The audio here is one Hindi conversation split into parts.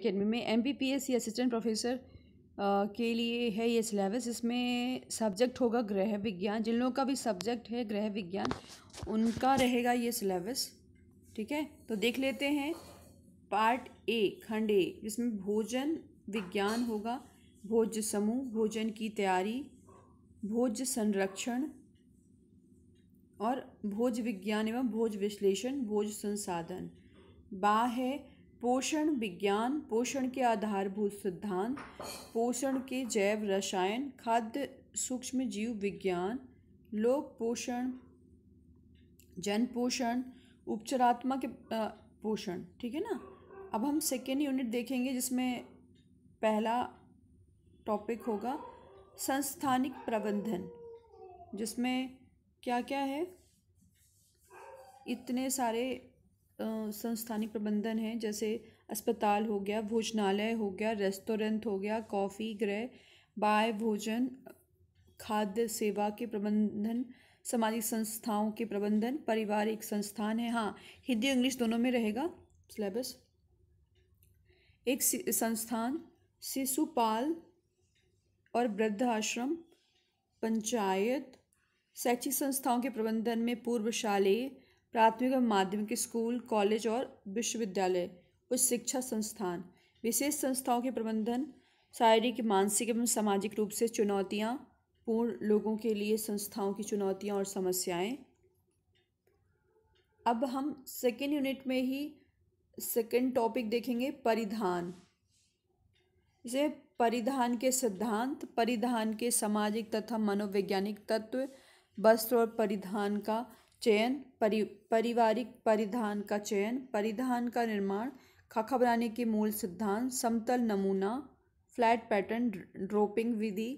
अकेडमी में M B P S C assistant professor के लिए है ये सिलेबस इसमें सब्जेक्ट होगा गृह विज्ञान जिन लोगों का भी सब्जेक्ट है गृह विज्ञान उनका रहेगा ये सिलेबस ठीक है तो देख लेते हैं पार्ट ए खंड ए जिसमें भोजन विज्ञान होगा भोज समूह भोजन की तैयारी भोज संरक्षण और भोज विज्ञान एवं भोज विश्लेषण भोज संसाधन बा है पोषण विज्ञान पोषण के आधारभूत सिद्धांत पोषण के जैव रसायन खाद्य सूक्ष्म जीव विज्ञान लोक पोषण जन पोषण उपचारात्मक पोषण ठीक है ना अब हम सेकेंड यूनिट देखेंगे जिसमें पहला टॉपिक होगा संस्थानिक प्रबंधन जिसमें क्या क्या है इतने सारे संस्थानिक प्रबंधन है जैसे अस्पताल हो गया भोजनालय हो गया रेस्टोरेंट हो गया कॉफ़ी गृह बाय भोजन खाद्य सेवा के प्रबंधन सामाजिक संस्थाओं के प्रबंधन पारिवारिक संस्थान है हाँ हिंदी इंग्लिश दोनों में रहेगा सिलेबस एक संस्थान शिशुपाल और वृद्ध आश्रम पंचायत शैक्षिक संस्थाओं के प्रबंधन में पूर्व शालेय प्राथमिक एवं माध्यमिक स्कूल कॉलेज और विश्वविद्यालय उच्च शिक्षा संस्थान विशेष संस्थाओं के प्रबंधन शारीरिक मानसिक एवं सामाजिक रूप से चुनौतियाँ पूर्ण लोगों के लिए संस्थाओं की चुनौतियाँ और समस्याएं अब हम सेकेंड यूनिट में ही सेकेंड टॉपिक देखेंगे परिधान इसे परिधान के सिद्धांत परिधान के सामाजिक तथा मनोवैज्ञानिक तत्व वस्त्र और परिधान का चयन परि पारिवारिक परिधान का चयन परिधान का निर्माण खाखा बनाने के मूल सिद्धांत समतल नमूना फ्लैट पैटर्न ड्रोपिंग विधि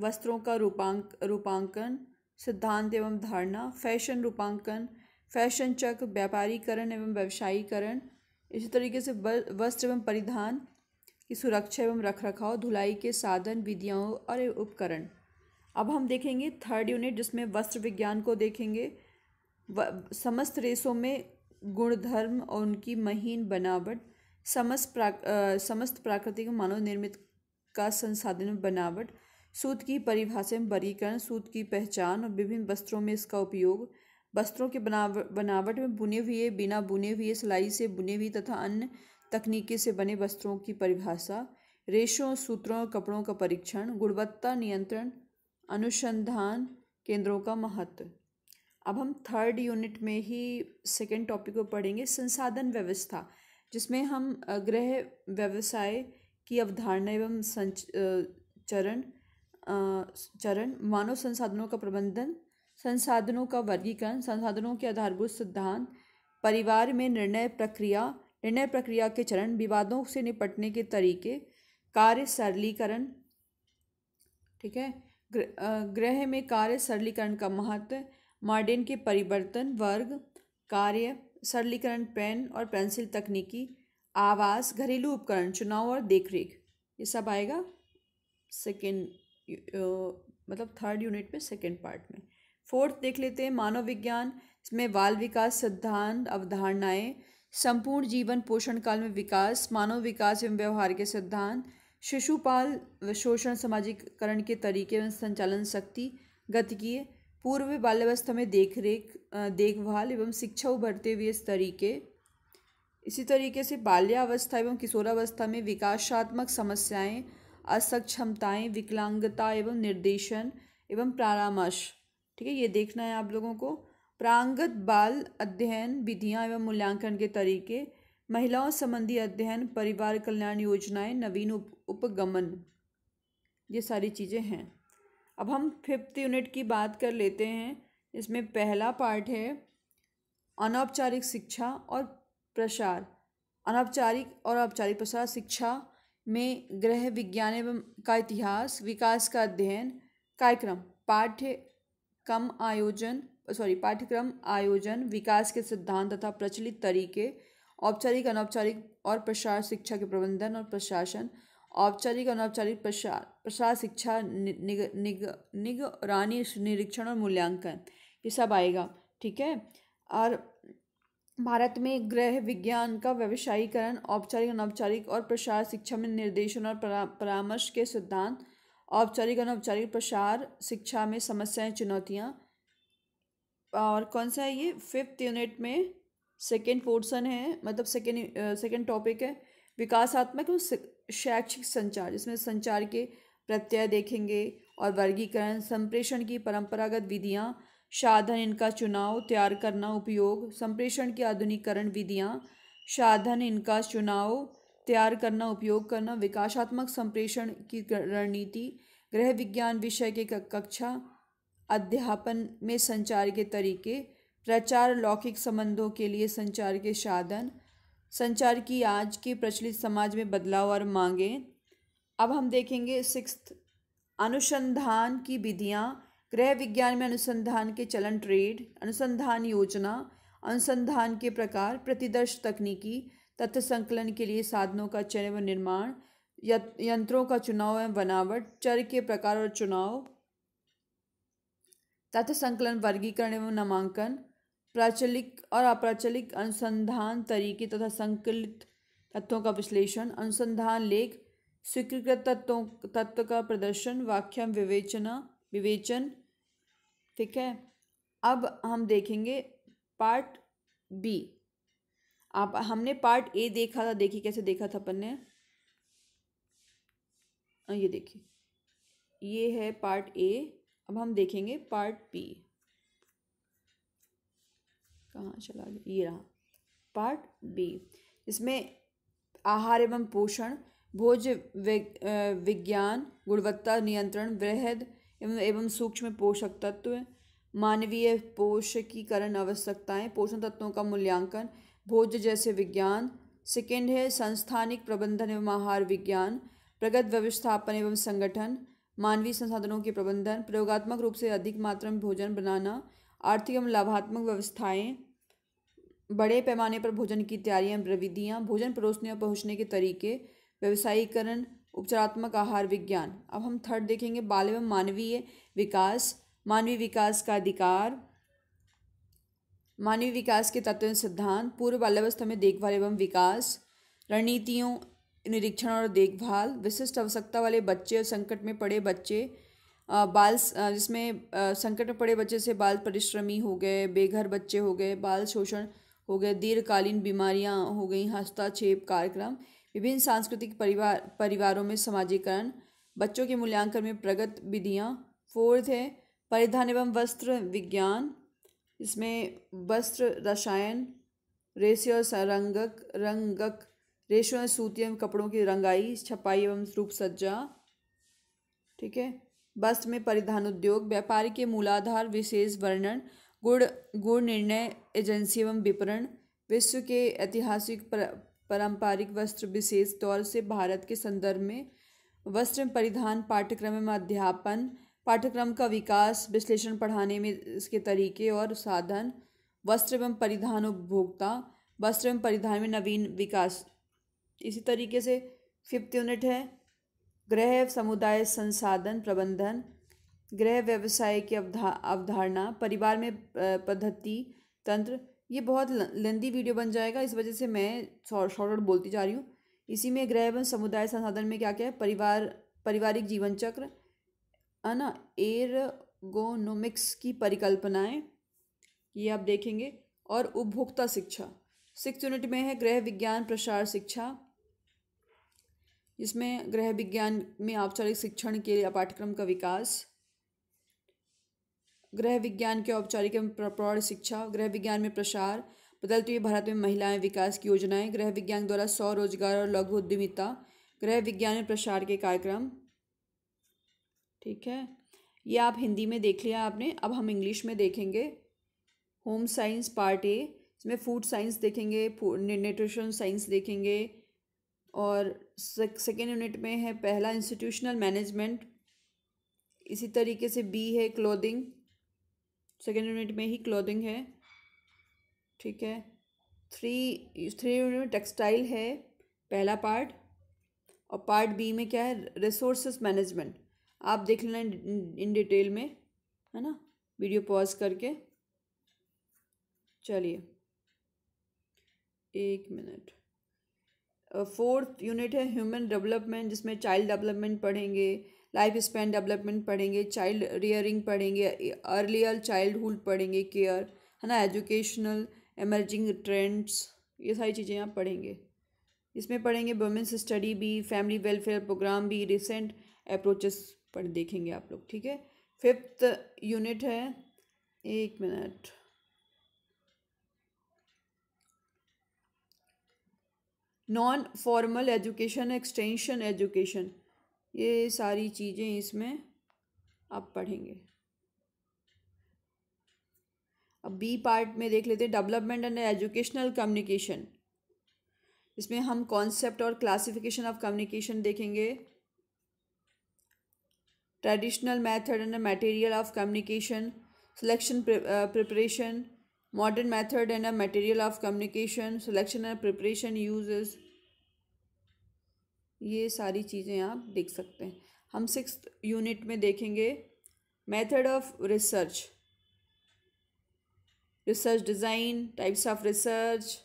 वस्त्रों का रूपांक रूपांकन सिद्धांत एवं धारणा फैशन रूपांकन फैशन चक्र व्यापारीकरण एवं व्यवसायीकरण इसी तरीके से वस्त्र एवं परिधान की सुरक्षा एवं रखरखाव धुलाई के साधन विधियाओं और उपकरण अब हम देखेंगे थर्ड यूनिट जिसमें वस्त्र विज्ञान को देखेंगे समस्त रेसों में गुणधर्म और उनकी महीन बनावट समस्त प्राक, आ, समस्त प्राकृतिक मानव निर्मित का संसाधन बनावट सूत की परिभाषा में वर्गीकरण सूत की पहचान और विभिन्न वस्त्रों में इसका उपयोग वस्त्रों के बनाव बनावट में बुने हुए बिना बुने हुए सिलाई से बुने हुए तथा अन्य तकनीकी से बने वस्त्रों की परिभाषा रेशों सूत्रों और कपड़ों का परीक्षण गुणवत्ता नियंत्रण अनुसंधान केंद्रों का महत्व अब हम थर्ड यूनिट में ही सेकेंड टॉपिक को पढ़ेंगे संसाधन व्यवस्था जिसमें हम गृह व्यवसाय की अवधारणा एवं संच चरण चरण मानव संसाधनों का प्रबंधन संसाधनों का वर्गीकरण संसाधनों के आधारभूत सिद्धांत परिवार में निर्णय प्रक्रिया निर्णय प्रक्रिया के चरण विवादों से निपटने के तरीके कार्य सरलीकरण ठीक है गृह में कार्य सरलीकरण का महत्व मॉडर्न के परिवर्तन वर्ग कार्य सरलीकरण पेन और पेंसिल तकनीकी आवास घरेलू उपकरण चुनाव और देखरेख ये सब आएगा सेकेंड मतलब थर्ड यूनिट में सेकेंड पार्ट में फोर्थ देख लेते हैं मानव विज्ञान इसमें बाल विकास सिद्धांत अवधारणाएं संपूर्ण जीवन पोषण काल में विकास मानव विकास एवं व्यवहार के सिद्धांत शिशुपाल शोषण सामाजिकरण के तरीके एवं संचालन शक्ति गतिकीय पूर्व बाल्यावस्था में देख रेख देखभाल एवं शिक्षा उभरते हुए इस तरीके इसी तरीके से बाल्यावस्था एवं किशोरावस्था में विकासात्मक समस्याएं असक्षमताएं विकलांगता एवं निर्देशन एवं परामर्श ठीक है ये देखना है आप लोगों को प्रांगत बाल अध्ययन विधियां एवं मूल्यांकन के तरीके महिलाओं संबंधी अध्ययन परिवार कल्याण योजनाएं नवीन उप, उपगमन ये सारी चीज़ें हैं अब हम फिफ्थ यूनिट की बात कर लेते हैं इसमें पहला पार्ट है अनौपचारिक शिक्षा और प्रसार अनौपचारिक और औपचारिक प्रसार शिक्षा में गृह विज्ञान एवं का इतिहास विकास का अध्ययन कार्यक्रम पाठ्यक्रम आयोजन सॉरी पाठ्यक्रम आयोजन विकास के सिद्धांत तथा प्रचलित तरीके औपचारिक अनौपचारिक और प्रसार शिक्षा के प्रबंधन और प्रशासन औपचारिक अनौपचारिक प्रसार प्रसार शिक्षा निग, निग, निगरानी निरीक्षण और मूल्यांकन ये सब आएगा ठीक है और भारत में गृह विज्ञान का व्यवसायीकरण औपचारिक अनौपचारिक और प्रसार शिक्षा में निर्देशन और परामर्श के सिद्धांत औपचारिक अनौपचारिक प्रसार शिक्षा में समस्याएं चुनौतियाँ और कौन सा है ये फिफ्थ यूनिट में सेकेंड पोर्सन है मतलब सेकेंड सेकेंड टॉपिक है विकासात्मक शैक्षिक संचार जिसमें संचार के प्रत्यय देखेंगे और वर्गीकरण संप्रेषण की परंपरागत विधियाँ साधन इनका चुनाव तैयार करना उपयोग संप्रेषण की आधुनिकरण विधियाँ साधन इनका चुनाव तैयार करना उपयोग करना विकासात्मक संप्रेषण की रणनीति गृह विज्ञान विषय के कक्षा अध्यापन में संचार के तरीके प्रचार लौकिक संबंधों के लिए संचार के साधन संचार की आज के प्रचलित समाज में बदलाव और मांगे अब हम देखेंगे सिक्स अनुसंधान की विधियाँ गृह विज्ञान में अनुसंधान के चलन ट्रेड अनुसंधान योजना अनुसंधान के प्रकार प्रतिदर्श तकनीकी तथ्य संकलन के लिए साधनों का चयन व निर्माण यंत्रों का चुनाव एवं बनावट चर के प्रकार और चुनाव तथ्य संकलन वर्गीकरण एवं नामांकन प्राचलिक और अप्राचलिक अनुसंधान तरीके तथा संकलित तत्वों का विश्लेषण अनुसंधान लेख स्वीकृत तत्वों तत्व का प्रदर्शन वाक्यम विवेचना विवेचन ठीक है अब हम देखेंगे पार्ट बी आप हमने पार्ट ए देखा था देखिए कैसे देखा था अपन ने हाँ, ये देखिए ये है पार्ट ए अब हम देखेंगे पार्ट बी कहाँ चला गया ये रहा पार्ट बी इसमें आहार एवं पोषण भोज विज्ञान गुणवत्ता नियंत्रण वृहद एवं एवं सूक्ष्म पोषक तत्व मानवीय पोषकीकरण आवश्यकताएं पोषण तत्वों का मूल्यांकन भोज जैसे विज्ञान सेकेंड है संस्थानिक प्रबंधन एवं आहार विज्ञान प्रगत व्यवस्थापन एवं संगठन मानवीय संसाधनों के प्रबंधन प्रयोगात्मक रूप से अधिक मात्रा में भोजन बनाना आर्थिक एवं लाभात्मक व्यवस्थाएं बड़े पैमाने पर भोजन की तैयारियां प्रविधियाँ भोजन परोसने और पहुँचने के तरीके व्यवसायीकरण उपचारात्मक आहार विज्ञान अब हम थर्ड देखेंगे बाल एवं मानवीय विकास मानवीय विकास का अधिकार मानवीय विकास के तत्व सिद्धांत पूर्व बाल्यावस्था में देखभाल एवं विकास रणनीतियों निरीक्षण और देखभाल विशिष्ट आवश्यकता वाले बच्चे और संकट में पड़े बच्चे बाल जिसमें संकट में पड़े बच्चे से बाल परिश्रमी हो गए बेघर बच्चे हो गए बाल शोषण हो गए दीर्घकालीन बीमारियां हो गई हस्ताक्षेप कार्यक्रम विभिन्न सांस्कृतिक परिवार परिवारों में समाजीकरण बच्चों के मूल्यांकन में प्रगत विधियाँ फोर्थ है परिधान एवं वस्त्र विज्ञान इसमें वस्त्र रसायन रेशे और रंगक रंगक रेशों सूती एवं कपड़ों की रंगाई छपाई एवं रूप सज्जा ठीक है वस्त्र में परिधान उद्योग व्यापार के मूलाधार विशेष वर्णन गुण गुण निर्णय एजेंसी एवं विपणन विश्व के ऐतिहासिक पारंपरिक वस्त्र विशेष तौर से भारत के संदर्भ में वस्त्र परिधान पाठ्यक्रम में अध्यापन पाठ्यक्रम का विकास विश्लेषण पढ़ाने में इसके तरीके और साधन वस्त्र एवं परिधान उपभोक्ता वस्त्र एवं परिधान में नवीन विकास इसी तरीके से फिफ्थ यूनिट है गृह समुदाय संसाधन प्रबंधन गृह व्यवसाय की अवधा अवधारणा परिवार में पद्धति तंत्र ये बहुत लेंदी वीडियो बन जाएगा इस वजह से मैं शॉर्ट आउट बोलती जा रही हूँ इसी में गृह एवं समुदाय संसाधन में क्या क्या है परिवार पारिवारिक जीवन चक्र है ना एरगोनोमिक्स की परिकल्पनाएं ये आप देखेंगे और उपभोक्ता शिक्षा सिक्स यूनिट में है गृह विज्ञान प्रसार शिक्षा इसमें गृह विज्ञान में औपचारिक शिक्षण के लिए पाठ्यक्रम का विकास गृह विज्ञान के औपचारिक एवं प्रौढ़ शिक्षा गृह विज्ञान में प्रसार बदलते हुए भारत में महिलाएं विकास की योजनाएं गृह विज्ञान द्वारा स्वरोजगार और लघु उद्यमिता गृह विज्ञान में प्रसार के कार्यक्रम ठीक है ये आप हिंदी में देख लिया आपने अब हम इंग्लिश में देखेंगे होम साइंस पार्ट ए इसमें फूड साइंस देखेंगे न्यूट्रिशन साइंस देखेंगे और सेकेंड यूनिट में है पहला इंस्टीट्यूशनल मैनेजमेंट इसी तरीके से बी है क्लोदिंग सेकेंड यूनिट में ही क्लोदिंग है ठीक है थ्री थ्री यूनिट में टेक्सटाइल है पहला पार्ट और पार्ट बी में क्या है रिसोर्स मैनेजमेंट आप देख लेना इन डिटेल में है ना वीडियो पॉज करके चलिए एक मिनट फोर्थ यूनिट है ह्यूमन डेवलपमेंट जिसमें चाइल्ड डेवलपमेंट पढ़ेंगे लाइफ स्पैन डेवलपमेंट पढ़ेंगे चाइल्ड रियरिंग पढ़ेंगे अर्लियर चाइल्डहुड पढ़ेंगे केयर है ना एजुकेशनल एमर्जिंग ट्रेंड्स ये सारी चीज़ें आप पढ़ेंगे इसमें पढ़ेंगे वुमेंस स्टडी भी फैमिली वेलफेयर प्रोग्राम भी रिसेंट अप्रोचेस पर देखेंगे आप लोग ठीक है फिफ्थ यूनिट है एक minute non formal education extension education ये सारी चीज़ें इसमें आप पढ़ेंगे अब बी पार्ट में देख लेते हैं डेवलपमेंट एंड एजुकेशनल कम्युनिकेशन इसमें हम कॉन्सेप्ट और क्लासिफिकेशन ऑफ कम्युनिकेशन देखेंगे traditional method and material of communication selection preparation modern method and material of communication selection and preparation uses ये सारी चीज़ें आप देख सकते हैं हम सिक्स यूनिट में देखेंगे method of research research design types of research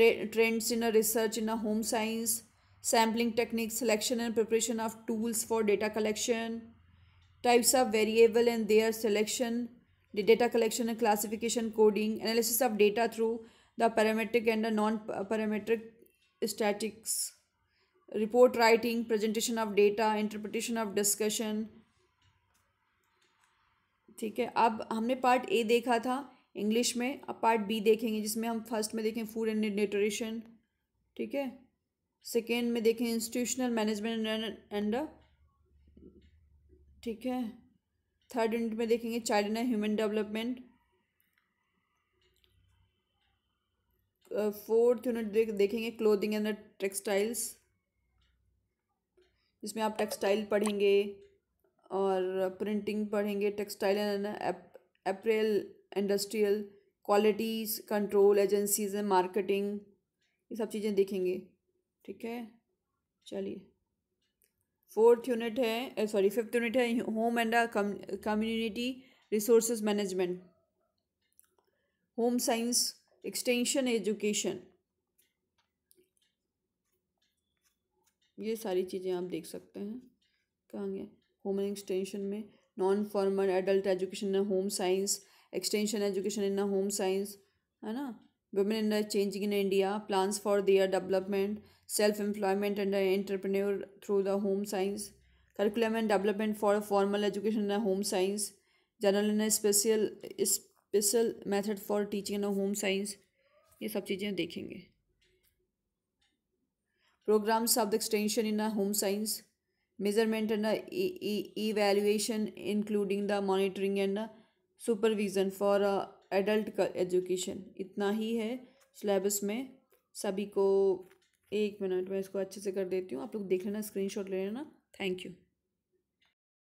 trends in a research in a home science sampling technique selection and preparation of tools for data collection types of variable and their selection data collection and classification coding analysis of data through the parametric and the non parametric statics report writing presentation of data interpretation of discussion ठीक है अब हमने पार्ट ए देखा था इंग्लिश में अब पार्ट बी देखेंगे जिसमें हम फर्स्ट में देखें फूड एंड न्यूट्रिशन ठीक है सेकेंड में देखें इंस्टीट्यूशनल मैनेजमेंट एंड ठीक है थर्ड यूनिट में देखेंगे child and human development fourth unit देखेंगे क्लोथिंग एंड टेक्सटाइल्स जिसमें आप टेक्सटाइल पढ़ेंगे और प्रिंटिंग पढ़ेंगे textile and apparel industrial qualities control agencies and marketing ये सब चीज़ें देखेंगे ठीक है चलिए फोर्थ यूनिट है सॉरी फिफ्थ यूनिट है home and community resource management home science extension education ये सारी चीज़ें आप देख सकते हैं कहेंगे होम एक्सटेंशन में non formal adult education in home science extension education in home science है ना women in the changing in India plans for their development self employment and entrepreneur through the home science curriculum and development for formal education in home science general in special special method for teaching in home science ये सब चीज़ें देखेंगे programs of the extension in a home science measurement and e e evaluation including the monitoring and supervision for adult education itna hi hai syllabus mein सभी को एक मिनट मैं इसको अच्छे से कर देती हूँ आप लोग देख लेना स्क्रीनशॉट ले लेना थैंक यू